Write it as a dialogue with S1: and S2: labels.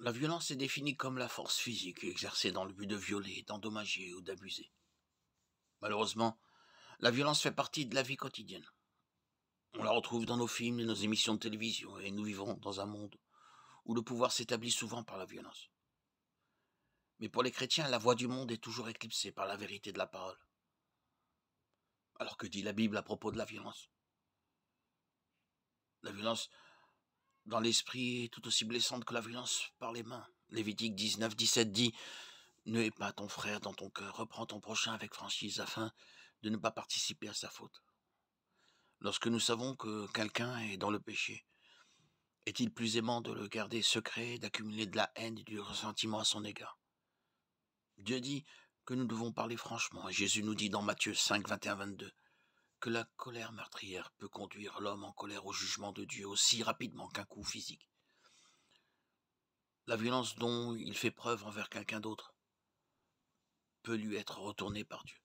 S1: La violence est définie comme la force physique exercée dans le but de violer, d'endommager ou d'abuser. Malheureusement, la violence fait partie de la vie quotidienne. On la retrouve dans nos films et nos émissions de télévision, et nous vivons dans un monde où le pouvoir s'établit souvent par la violence. Mais pour les chrétiens, la voix du monde est toujours éclipsée par la vérité de la parole. Alors que dit la Bible à propos de la violence La violence dans l'esprit tout aussi blessante que la violence par les mains. Lévitique 19, 17 dit Ne pas ton frère dans ton cœur, reprends ton prochain avec franchise afin de ne pas participer à sa faute. Lorsque nous savons que quelqu'un est dans le péché, est-il plus aimant de le garder secret, d'accumuler de la haine et du ressentiment à son égard Dieu dit que nous devons parler franchement, et Jésus nous dit dans Matthieu 5, 21, 22 que la colère meurtrière peut conduire l'homme en colère au jugement de Dieu aussi rapidement qu'un coup physique. La violence dont il fait preuve envers quelqu'un d'autre peut lui être retournée par Dieu.